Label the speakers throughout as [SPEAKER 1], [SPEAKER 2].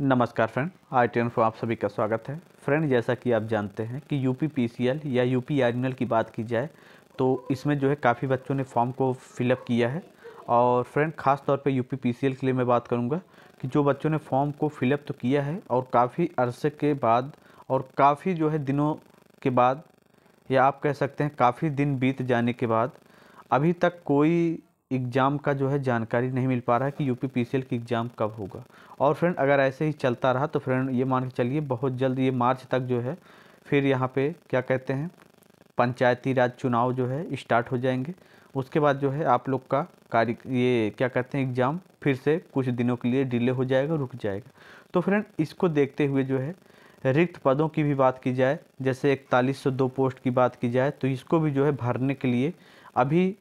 [SPEAKER 1] नमस्कार friend I T आप सभी का स्वागत है फ्रेंड जैसा कि आप जानते हैं कि U P P C L या यू पी आर की बात की जाए तो इसमें जो है काफ़ी बच्चों ने फॉर्म को फिलअप किया है और फ्रेंड ख़ास तौर पे U P P C L के लिए मैं बात करूँगा कि जो बच्चों ने फॉर्म को फिलअप तो किया है और काफ़ी अरसे के बाद और काफ़ी जो है दिनों के बाद या आप कह सकते हैं काफ़ी दिन बीत जाने के बाद अभी तक कोई एग्ज़ाम का जो है जानकारी नहीं मिल पा रहा है कि यूपी पीसीएल की एग्ज़ाम कब होगा और फ्रेंड अगर ऐसे ही चलता रहा तो फ्रेंड ये मान के चलिए बहुत जल्द ये मार्च तक जो है फिर यहाँ पे क्या कहते हैं पंचायती राज चुनाव जो है स्टार्ट हो जाएंगे उसके बाद जो है आप लोग का कार्य ये क्या कहते हैं एग्ज़ाम फिर से कुछ दिनों के लिए डिले हो जाएगा रुक जाएगा तो फ्रेंड इसको देखते हुए जो है रिक्त पदों की भी बात की जाए जैसे इकतालीस सौ दो पोस्ट की बात की जाए तो इसको भी जो है भरने के लिए अभी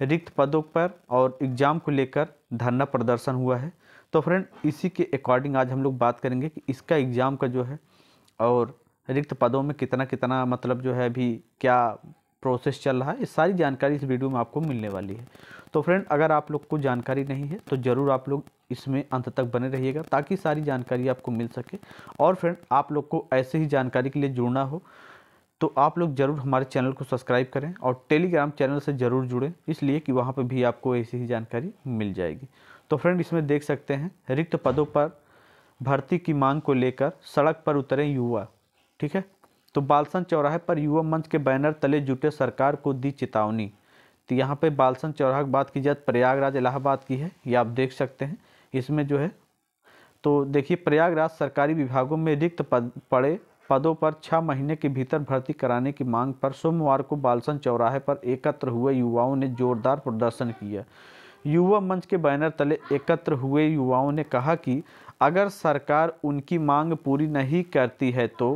[SPEAKER 1] रिक्त पदों पर और एग्ज़ाम को लेकर धरना प्रदर्शन हुआ है तो फ्रेंड इसी के अकॉर्डिंग आज हम लोग बात करेंगे कि इसका एग्ज़ाम का जो है और रिक्त पदों में कितना कितना मतलब जो है अभी क्या प्रोसेस चल रहा है ये सारी जानकारी इस वीडियो में आपको मिलने वाली है तो फ्रेंड अगर आप लोग को जानकारी नहीं है तो ज़रूर आप लोग इसमें अंत तक बने रहिएगा ताकि सारी जानकारी आपको मिल सके और फ्रेंड आप लोग को ऐसे ही जानकारी के लिए जुड़ना हो तो आप लोग ज़रूर हमारे चैनल को सब्सक्राइब करें और टेलीग्राम चैनल से ज़रूर जुड़ें इसलिए कि वहाँ पर भी आपको ऐसी ही जानकारी मिल जाएगी तो फ्रेंड इसमें देख सकते हैं रिक्त पदों पर भर्ती की मांग को लेकर सड़क पर उतरे युवा ठीक है तो बालसन चौराहे पर युवा मंच के बैनर तले जुटे सरकार को दी चेतावनी तो यहाँ पे बालसन चौराहे की बात की जाए तो प्रयागराज इलाहाबाद की है ये आप देख सकते हैं इसमें जो है तो देखिए प्रयागराज सरकारी विभागों में रिक्त पद पड़े पदों पर छह महीने के भीतर भर्ती कराने की मांग पर सोमवार को बालसन चौराहे पर एकत्र हुए युवाओं ने जोरदार प्रदर्शन किया युवा मंच के बैनर तले एकत्र हुए युवाओं ने कहा कि अगर सरकार उनकी मांग पूरी नहीं करती है तो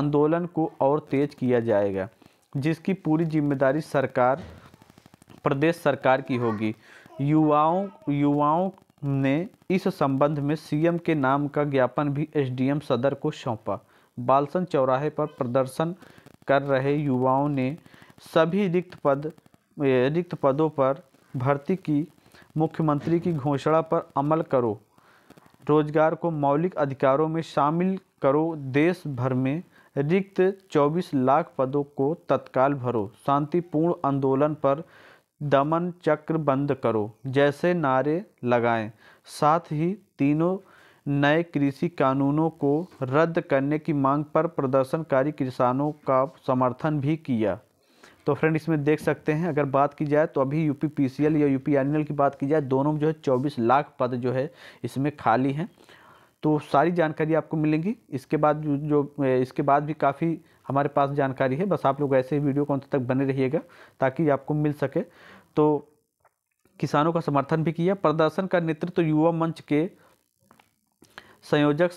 [SPEAKER 1] आंदोलन को और तेज किया जाएगा जिसकी पूरी जिम्मेदारी सरकार प्रदेश सरकार की होगी युवाओं युवाओं ने इस संबंध में सीएम के नाम का ज्ञापन भी एसडीएम सदर को सौंपा बालसन चौराहे पर प्रदर्शन कर रहे युवाओं ने सभी रिक्त पद रिक्त पदों पर भर्ती की मुख्यमंत्री की घोषणा पर अमल करो रोजगार को मौलिक अधिकारों में शामिल करो देश भर में रिक्त 24 लाख पदों को तत्काल भरो शांतिपूर्ण आंदोलन पर दमन चक्र बंद करो जैसे नारे लगाएं साथ ही तीनों नए कृषि कानूनों को रद्द करने की मांग पर प्रदर्शनकारी किसानों का समर्थन भी किया तो फ्रेंड इसमें देख सकते हैं अगर बात की जाए तो अभी यूपी पीसीएल या यूपी एनिमल की बात की जाए दोनों में जो है चौबीस लाख पद जो है इसमें खाली हैं तो सारी जानकारी आपको मिलेंगी इसके बाद जो इसके बाद भी काफ़ी हमारे पास जानकारी है बस आप लोग ऐसे ही वीडियो को अंत तक बने रहिएगा ताकि आपको मिल सके तो किसानों का समर्थन भी किया प्रदर्शन का नेतृत्व तो युवा मंच के संयोजक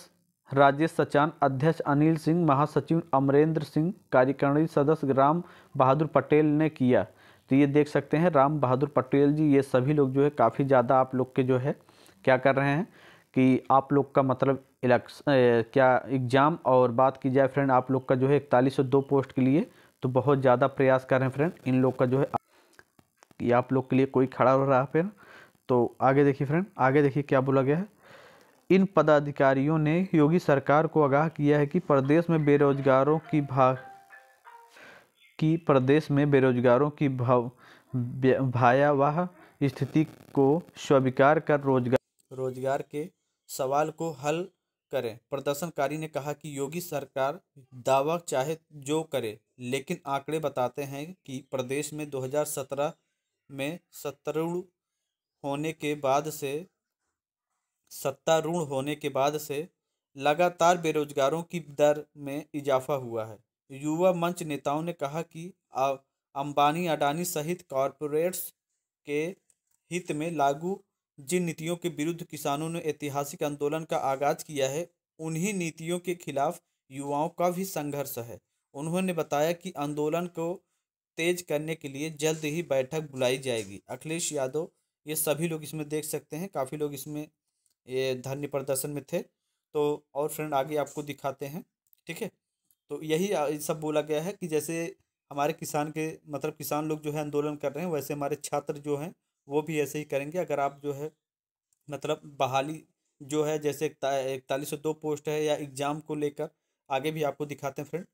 [SPEAKER 1] राजेश सचान अध्यक्ष अनिल सिंह महासचिव अमरेंद्र सिंह कार्यकारिणी सदस्य राम बहादुर पटेल ने किया तो ये देख सकते हैं राम बहादुर पटेल जी ये सभी लोग जो है काफ़ी ज़्यादा आप लोग के जो है क्या कर रहे हैं कि आप लोग का मतलब इलेक्स क्या एग्ज़ाम और बात की जाए फ्रेंड आप लोग का जो है इकतालीस सौ दो पोस्ट के लिए तो बहुत ज़्यादा प्रयास कर रहे हैं फ्रेंड इन लोग का जो है कि आप लोग के लिए कोई खड़ा हो रहा है फिर तो आगे देखिए फ्रेंड आगे देखिए क्या बोला गया है इन पदाधिकारियों ने योगी सरकार को आगाह किया है कि प्रदेश में बेरोजगारों की भाग की प्रदेश में बेरोजगारों की भाव भयावह स्थिति को स्वीकार कर रोजगार रोजगार के सवाल को हल करें प्रदर्शनकारी ने कहा कि योगी सरकार दावा चाहे जो करे लेकिन आंकड़े बताते हैं कि प्रदेश में 2017 में सत्रु होने के बाद से सत्तारूढ़ होने के बाद से लगातार बेरोजगारों की दर में इजाफा हुआ है युवा मंच नेताओं ने कहा कि अंबानी अडानी सहित कॉरपोरेट्स के हित में लागू जिन नीतियों के विरुद्ध किसानों ने ऐतिहासिक आंदोलन का आगाज किया है उन्हीं नीतियों के खिलाफ युवाओं का भी संघर्ष है उन्होंने बताया कि आंदोलन को तेज करने के लिए जल्द ही बैठक बुलाई जाएगी अखिलेश यादव ये सभी लोग इसमें देख सकते हैं काफ़ी लोग इसमें ये धरने प्रदर्शन में थे तो और फ्रेंड आगे आपको दिखाते हैं ठीक है तो यही सब बोला गया है कि जैसे हमारे किसान के मतलब किसान लोग जो है आंदोलन कर रहे हैं वैसे हमारे छात्र जो हैं वो भी ऐसे ही करेंगे अगर आप जो है मतलब बहाली जो है जैसे इकतालीस सौ दो पोस्ट है या एग्ज़ाम को लेकर आगे भी आपको दिखाते हैं फ्रेंड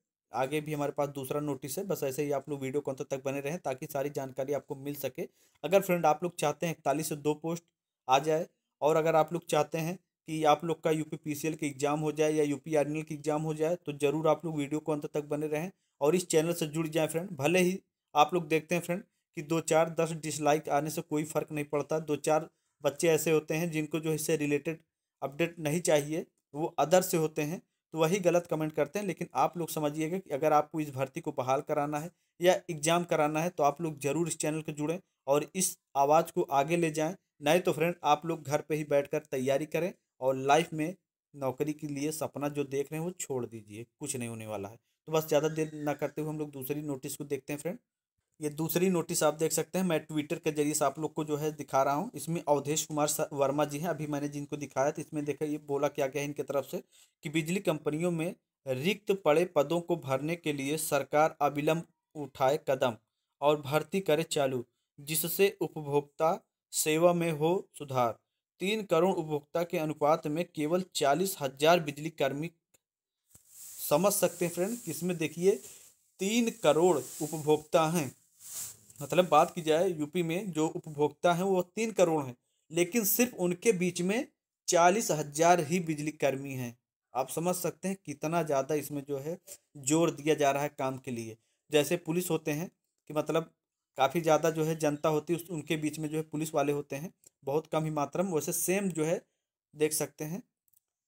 [SPEAKER 1] आगे भी हमारे पास दूसरा नोटिस है बस ऐसे ही आप लोग वीडियो कौन अंत तक बने रहें ताकि सारी जानकारी आपको मिल सके अगर फ्रेंड आप लोग चाहते हैं इकतालीस सौ दो पोस्ट आ जाए और अगर आप लोग चाहते हैं कि आप लोग का सी एल के एग्ज़ाम हो जाए या यू एन एल की एग्ज़ाम हो जाए तो ज़रूर आप लोग वीडियो को अंत तक बने रहें और इस चैनल से जुड़ जाएं फ्रेंड भले ही आप लोग देखते हैं फ्रेंड कि दो चार दस डिसलाइक आने से कोई फ़र्क नहीं पड़ता दो चार बच्चे ऐसे होते हैं जिनको जो इससे रिलेटेड अपडेट नहीं चाहिए वो अदर से होते हैं तो वही गलत कमेंट करते हैं लेकिन आप लोग समझिएगा कि अगर आपको इस भर्ती को बहाल कराना है या एग्ज़ाम कराना है तो आप लोग ज़रूर इस चैनल को जुड़ें और इस आवाज़ को आगे ले जाएँ नहीं तो फ्रेंड आप लोग घर पे ही बैठकर तैयारी करें और लाइफ में नौकरी के लिए सपना जो देख रहे हैं वो छोड़ दीजिए कुछ नहीं होने वाला है तो बस ज़्यादा देर ना करते हुए हम लोग दूसरी नोटिस को देखते हैं फ्रेंड ये दूसरी नोटिस आप देख सकते हैं मैं ट्विटर के जरिए से आप लोग को जो है दिखा रहा हूँ इसमें अवधेश कुमार वर्मा जी हैं अभी मैंने जिनको दिखाया था इसमें देखा ये बोला क्या क्या है इनके तरफ से कि बिजली कंपनियों में रिक्त पड़े पदों को भरने के लिए सरकार अविलंब उठाए कदम और भर्ती करे चालू जिससे उपभोक्ता सेवा में हो सुधार तीन करोड़ उपभोक्ता के अनुपात में केवल चालीस हजार बिजली कर्मी समझ सकते हैं फ्रेंड इसमें देखिए तीन करोड़ उपभोक्ता हैं मतलब बात की जाए यूपी में जो उपभोक्ता हैं वो तीन करोड़ हैं लेकिन सिर्फ उनके बीच में चालीस हजार ही बिजली कर्मी हैं आप समझ सकते हैं कितना ज़्यादा इसमें जो है जोर दिया जा रहा है काम के लिए जैसे पुलिस होते हैं कि मतलब काफ़ी ज़्यादा जो है जनता होती है उनके बीच में जो है पुलिस वाले होते हैं बहुत कम ही मात्रा में वैसे सेम जो है देख सकते हैं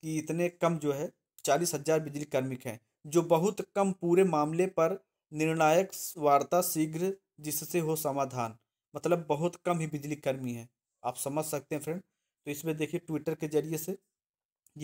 [SPEAKER 1] कि इतने कम जो है चालीस हज़ार बिजली कर्मिक हैं जो बहुत कम पूरे मामले पर निर्णायक वार्ता शीघ्र जिससे हो समाधान मतलब बहुत कम ही बिजली कर्मी है आप समझ सकते हैं फ्रेंड तो इसमें देखिए ट्विटर के जरिए से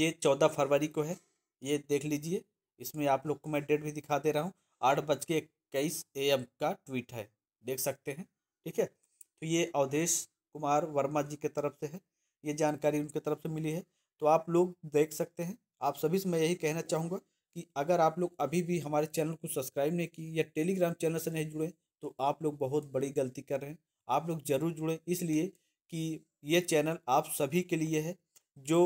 [SPEAKER 1] ये चौदह फरवरी को है ये देख लीजिए इसमें आप लोग को मैं डेट भी दिखा दे रहा हूँ आठ बज के इक्कीस ए एम का ट्वीट है देख सकते हैं ठीक है तो ये अवधेश कुमार वर्मा जी के तरफ से है ये जानकारी उनके तरफ से मिली है तो आप लोग देख सकते हैं आप सभी से मैं यही कहना चाहूँगा कि अगर आप लोग अभी भी हमारे चैनल को सब्सक्राइब नहीं की या टेलीग्राम चैनल से नहीं जुड़े तो आप लोग बहुत बड़ी गलती कर रहे हैं आप लोग ज़रूर जुड़ें इसलिए कि ये चैनल आप सभी के लिए है जो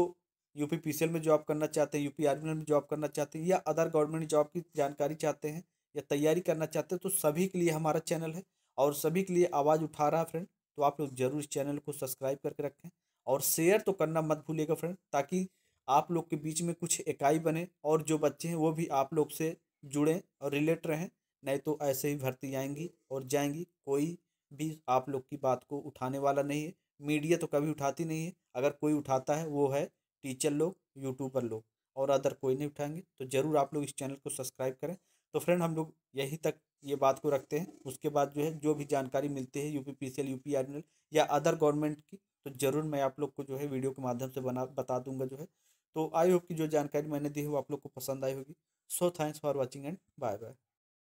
[SPEAKER 1] यूपी पी में जॉब करना चाहते हैं यूपी आर्मी में जॉब करना चाहते हैं या अदर गवर्नमेंट जॉब की जानकारी चाहते हैं या तैयारी करना चाहते हैं तो सभी के लिए हमारा चैनल है और सभी के लिए आवाज़ उठा रहा है फ्रेंड तो आप लोग जरूर इस चैनल को सब्सक्राइब करके रखें और शेयर तो करना मत भूलिएगा फ्रेंड ताकि आप लोग के बीच में कुछ इकाई बने और जो बच्चे हैं वो भी आप लोग से जुड़ें और रिलेट रहें नहीं तो ऐसे ही भर्ती आएंगी और जाएंगी कोई भी आप लोग की बात को उठाने वाला नहीं है मीडिया तो कभी उठाती नहीं है अगर कोई उठाता है वो है टीचर लोग यूट्यूबर लोग और अदर कोई नहीं उठाएंगे तो ज़रूर आप लोग इस चैनल को सब्सक्राइब करें तो फ्रेंड हम लोग यहीं तक ये बात को रखते हैं उसके बाद जो है जो भी जानकारी मिलती है UP P C L UP R या अदर गवर्नमेंट की तो ज़रूर मैं आप लोग को जो है वीडियो के माध्यम से बना बता दूंगा जो है तो आई होप कि जो जानकारी मैंने दी है वो आप लोग को पसंद आई होगी so thanks for watching and bye bye